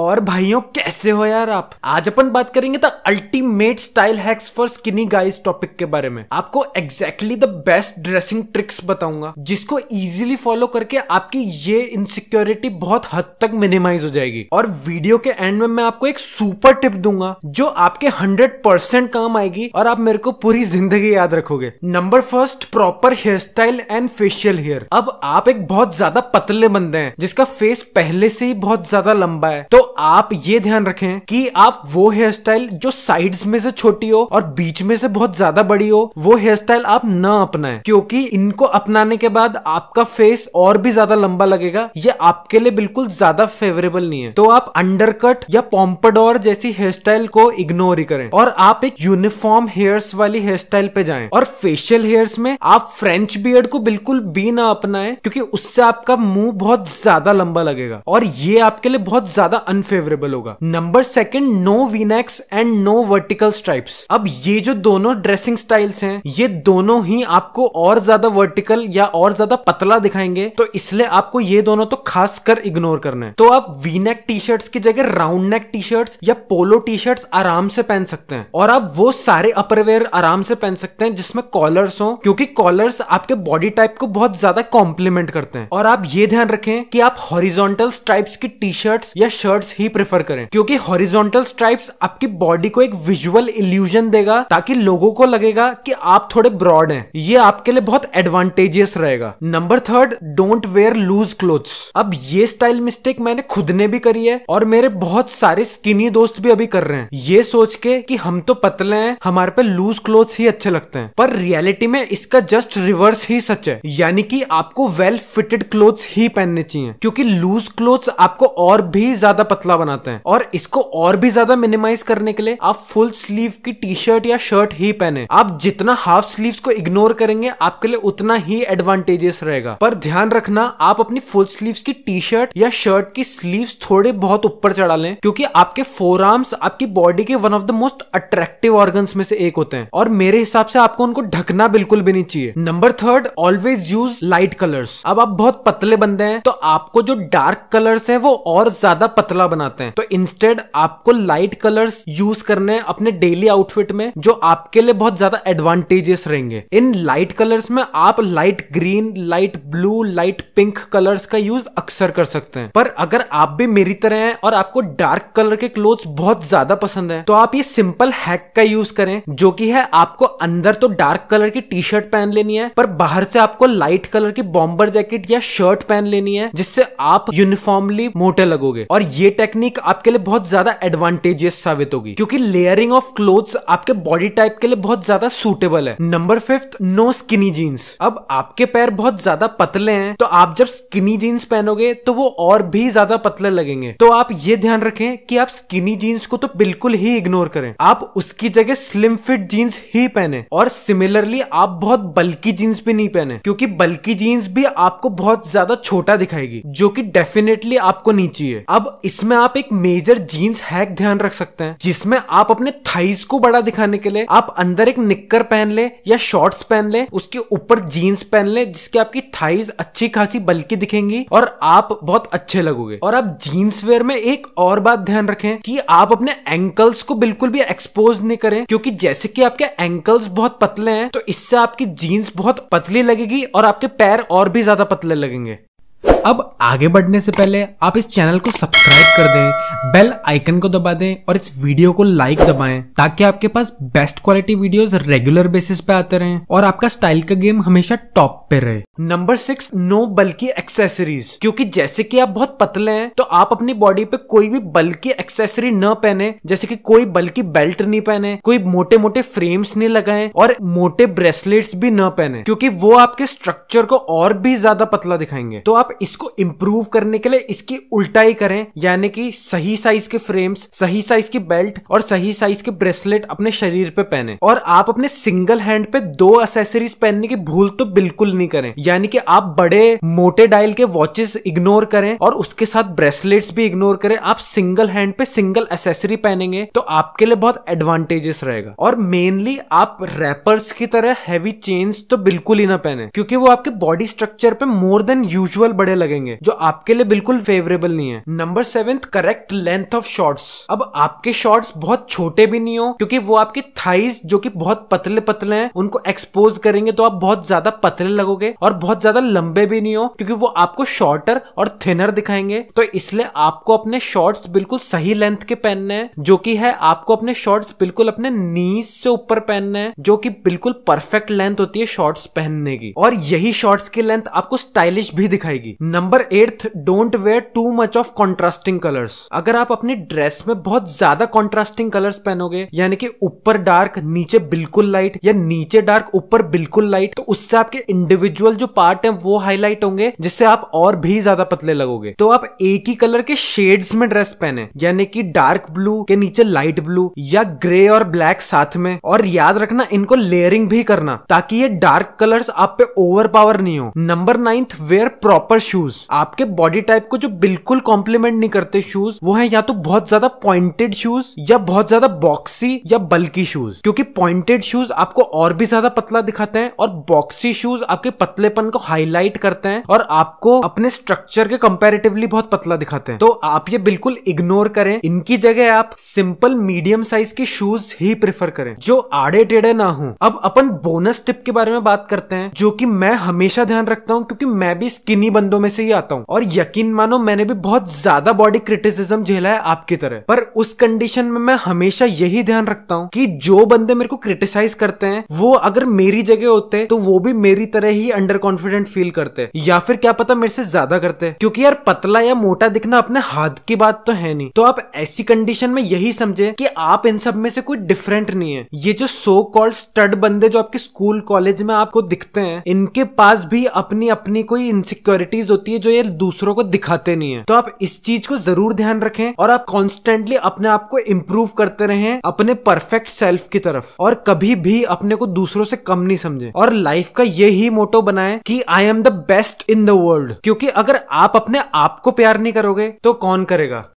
और भाइयों कैसे हो यार आप आज अपन बात करेंगे the ultimate style hacks for skinny guys topic के बारे में आपको exactly the best dressing tricks बताऊंगा जिसको इजीली फॉलो करके आपकी ये इनसिक्योरिटी बहुत हद तक मिनिमाइज हो जाएगी और वीडियो के एंड में मैं आपको एक सुपर टिप दूंगा जो आपके हंड्रेड परसेंट काम आएगी और आप मेरे को पूरी जिंदगी याद रखोगे number first proper hair style and facial hair अब आप एक बहुत ज्यादा पतले बंदे हैं जिसका फेस पहले से ही बहुत ज्यादा लंबा है तो よ आप ये ध्यान रखें कि आप वो हेयर स्टाइल जो साइड्स में से छोटी हो और बीच में से बहुत ज्यादा बड़ी हो वो हेयर स्टाइल आप ना अपनाएं क्योंकि इनको अपनाने के बाद आपका फेस और भी ज्यादा लंबा लगेगा ये आपके लिए बिल्कुल ज्यादा फेवरेबल नहीं है तो आप अंडरकट या पॉम्पडोर जैसी हेयर स्टाइल को इग्नोर ही करें और आप एक यूनिफॉर्म हेयर्स वाली हेयर स्टाइल पे जाएं और फेशियल हेयर्स में आप फ्रेंच बियर्ड को बिल्कुल भी ना अपनाएं क्योंकि उससे आपका मुंह बहुत ज्यादा लंबा लगेगा और ये आपके लिए बहुत ज्यादा अन अनफेवरेबल होगा number second no V necks and no vertical stripes अब ये जो दोनों ड्रेसिंग स्टाइल्स हैं ये दोनों ही आपको और ज्यादा वर्टिकल या और ज्यादा पतला दिखाएंगे तो इसलिए आपको ये दोनों तो खास कर इग्नोर करना है तो आप वीनेक टी शर्ट्स की जगह राउंड नेक टी शर्ट्स या पोलो टी शर्ट्स आराम से पहन सकते हैं और आप वो सारे अपरवेयर आराम से पहन सकते हैं जिसमें कॉलर्स हो क्योंकि कॉलर्स आपके बॉडी टाइप को बहुत ज्यादा कॉम्प्लीमेंट करते हैं और आप ये ध्यान रखें कि आप हॉरिजॉन्टल स्ट्राइप्स की टी शर्ट्स या शर्ट्स ही प्रेफर करें क्योंकि हॉरिजॉन्टल स्ट्राइप्स आपकी बॉडी को एक विजुअल इल्यूजन देगा ताकि लोगों को लगेगा कि आप थोड़े ब्रॉड हैं ये आपके लिए बहुत एडवांटेजियस रहेगा number third don't wear loose clothes अब ये स्टाइल मिस्टेक मैंने खुद ने भी करी है और मेरे बहुत सारे स्किनी दोस्त भी अभी कर रहे हैं ये सोच के कि हम तो पतले हैं हमारे पे लूज क्लोथ्स ही अच्छे लगते हैं पर रियलिटी में इसका जस्ट रिवर्स ही सच है यानी कि आपको वेल फिटेड क्लोथ्स ही पहनने चाहिए क्योंकि लूज क्लोथ्स आपको और भी ज्यादा पतले पतला बनाते हैं और इसको और भी ज्यादा मिनिमाइज करने के लिए आप फुल स्लीव की टी शर्ट या शर्ट ही पहने आप जितना हाफ स्लीव को इग्नोर करेंगे आपके लिए उतना ही एडवांटेजेस रहेगा पर ध्यान रखना आप अपनी फुल स्लीव की टी शर्ट या शर्ट की स्लीव थोड़े बहुत ऊपर चढ़ा लें क्योंकि आपके फोर आर्म्स आपकी बॉडी के one of the most attractive organ में से एक होते हैं और मेरे हिसाब से आपको उनको ढकना बिल्कुल भी नहीं चाहिए number third always use light colours अब आप बहुत पतले बंदे हैं तो आपको जो डार्क कलर्स हैं वो और ज्यादा पतला बनाते हैं तो इंस्टेड आपको लाइट कलर्स यूज करने अपने डेली आउटफिट में जो आपके लिए बहुत ज्यादा एडवांटेजेस रहेंगे इन लाइट कलर्स में आप light green light blue light pink colours का यूज अक्सर कर सकते हैं पर अगर आप भी मेरी तरह हैं और आपको डार्क कलर के क्लोथ बहुत ज्यादा पसंद है तो आप ये सिंपल हैक का यूज करें जो कि है आपको अंदर तो डार्क कलर की टी शर्ट पहन लेनी है पर बाहर से आपको लाइट कलर की बॉम्बर जैकेट या शर्ट पहन लेनी है जिससे आप यूनिफॉर्मली मोटे लगोगे और ये टेक्निक आपके लिए बहुत ज्यादा एडवांटेजियस साबित होगी क्योंकि लेयरिंग ऑफ क्लोथ्स आपके बॉडी टाइप के लिए बहुत ज्यादा सूटेबल है number fifth no skinny jeans अब आपके पैर बहुत ज्यादा पतले हैं तो आप जब स्किनी जीन्स पहनोगे तो वो और भी ज्यादा पतले लगेंगे तो आप ये ध्यान रखें कि आप स्किनी जीन्स को तो बिल्कुल ही इग्नोर करें आप उसकी जगह स्लिम फिट जीन्स ही पहने और सिमिलरली आप बहुत बल्कि जीन्स भी नहीं पहने क्योंकि बल्की जीन्स भी आपको बहुत ज्यादा छोटा दिखाएगी जो कि डेफिनेटली आपको नहीं चाहिए अब इसमें जिसमें आप एक मेजर जीन्स हैक ध्यान रख सकते हैं जिसमें आप अपने थाइस को बड़ा दिखाने के लिए आप अंदर एक निक्कर पहन ले या शॉर्ट्स पहन ले उसके ऊपर जीन्स पहन ले जिसके आपकी थाइस अच्छी खासी बल्कि दिखेंगी और आप बहुत अच्छे लगोगे और आप जीन्स वेयर में एक और बात ध्यान रखें कि आप अपने एंकल्स को बिल्कुल भी एक्सपोज नहीं करें क्योंकि जैसे कि आपके एंकल्स बहुत पतले हैं तो इससे आपकी जीन्स बहुत पतली लगेगी और आपके पैर और भी ज्यादा पतले लगेंगे अब आगे बढ़ने से पहले आप इस चैनल को सब्सक्राइब कर दें बेल आइकन को दबा दें और इस वीडियो को लाइक दबाएं ताकि आपके पास best quality videos regular basis पे आते रहें और आपका स्टाइल का गेम हमेशा टॉप पे रहे number six no bulky accessories क्योंकि जैसे कि आप बहुत पतले हैं तो आप अपनी बॉडी पे कोई भी बल्कि एक्सेसरी न पहने जैसे कि कोई बल्कि बेल्ट नहीं पहने कोई मोटे मोटे फ्रेम्स नहीं लगाए और मोटे ब्रेसलेट्स भी न पहने क्योंकि वो आपके स्ट्रक्चर को और भी ज्यादा पतला दिखाएंगे तो आप इस इसको इम्प्रूव करने के लिए इसकी उल्टाई करें यानी कि सही साइज के फ्रेम्स सही साइज की बेल्ट और सही साइज के ब्रेसलेट अपने शरीर पे पहने और आप अपने सिंगल हैंड पे दो एसेसरीज पहनने की भूल तो बिल्कुल नहीं करें यानी कि आप बड़े मोटे डायल के वॉचेस इग्नोर करें और उसके साथ ब्रेसलेट्स भी इग्नोर करें आप सिंगल हैंड पे सिंगल एसेसरी पहनेंगे तो आपके लिए बहुत एडवांटेजेस रहेगा और मेनली आप रैपर्स की तरह हैवी चेन्स तो बिल्कुल ही ना पहने क्योंकि वो आपके बॉडी स्ट्रक्चर पे मोर देन यूजल बड़े लगेंगे जो आपके लिए बिल्कुल फेवरेबल नहीं है number seven correct length of shorts अब आपके शॉर्ट्स बहुत छोटे भी नहीं हो क्योंकि वो आपके थाइस जो कि बहुत पतले पतले हैं उनको एक्सपोज करेंगे तो आप बहुत ज्यादा पतले लगोगे और बहुत ज्यादा लंबे भी नहीं हो क्योंकि वो आपको शॉर्टर और थिनर दिखाएंगे तो इसलिए आपको अपने शॉर्ट्स बिल्कुल सही लेंथ के पहनने हैं जो कि है आपको अपने शॉर्ट्स बिल्कुल अपने नीज से ऊपर पहनने हैं जो कि बिल्कुल परफेक्ट लेंथ होती है शॉर्ट्स पहनने की और यही शॉर्ट्स की लेंथ आपको स्टाइलिश भी दिखाएगी number eighth don't wear too much of contrasting colours अगर आप अपने ड्रेस में बहुत ज्यादा कॉन्ट्रास्टिंग कलर्स पहनोगे यानी कि ऊपर डार्क नीचे बिल्कुल लाइट या नीचे डार्क ऊपर बिल्कुल लाइट तो उससे आपके इंडिविजुअल जो पार्ट है वो हाईलाइट होंगे जिससे आप और भी ज्यादा पतले लगोगे तो आप एक ही कलर के शेड्स में ड्रेस पहने यानी कि डार्क ब्लू के नीचे लाइट ब्लू या ग्रे और ब्लैक साथ में और याद रखना इनको लेयरिंग भी करना ताकि ये डार्क कलर्स आप पे ओवर पावर नहीं हो number ninth wear proper shoes shoes आपके बॉडी टाइप को जो बिल्कुल कॉम्प्लीमेंट नहीं करते शूज वो है या तो बहुत ज्यादा पॉइंटेड शूज या बहुत ज्यादा बॉक्सी या बल्की शूज क्योंकि पॉइंटेड शूज आपको और भी ज्यादा पतला दिखाते हैं और बॉक्सी शूज आपके पतलेपन को हाईलाइट करते हैं और आपको अपने स्ट्रक्चर के कंपेरेटिवली बहुत पतला दिखाते हैं तो आप ये बिल्कुल इग्नोर करें इनकी जगह आप सिंपल मीडियम साइज के शूज ही प्रेफर करें जो आड़े टेढ़े ना हो अब अपन बोनस टिप के बारे में बात करते हैं जो कि मैं हमेशा ध्यान रखता हूँ क्योंकि मैं भी स्किनी बंदों में से ही आता हूँ और यकीन मानो मैंने भी बहुत ज्यादा बॉडी क्रिटिसिज्म झेला है आपकी तरह पर उस कंडीशन में मैं हमेशा यही ध्यान रखता हूँ कि जो बंदे मेरे को क्रिटिसाइज करते हैं वो अगर मेरी जगह होते तो वो भी मेरी तरह ही अंडर कॉन्फिडेंट फील करते या फिर क्या पता मेरे से ज्यादा करते क्योंकि यार पतला या मोटा दिखना अपने हाथ की बात तो है नहीं तो आप ऐसी कंडीशन में यही समझे कि आप इन सब में से कोई डिफरेंट नहीं है ये जो सो कॉल्ड स्टड बंदे जो आपके स्कूल कॉलेज में आपको दिखते हैं इनके पास भी अपनी अपनी कोई इनसिक्योरिटीज होती होती है जो ये दूसरों को दिखाते नहीं है तो आप इस चीज को जरूर ध्यान रखें और आप कॉन्स्टेंटली अपने आप को इम्प्रूव करते रहे अपने परफेक्ट सेल्फ की तरफ और कभी भी अपने को दूसरों से कम नहीं समझे और लाइफ का ये ही मोटो बनाए कि I am the best in the world क्योंकि अगर आप अपने आप को प्यार नहीं करोगे तो कौन करेगा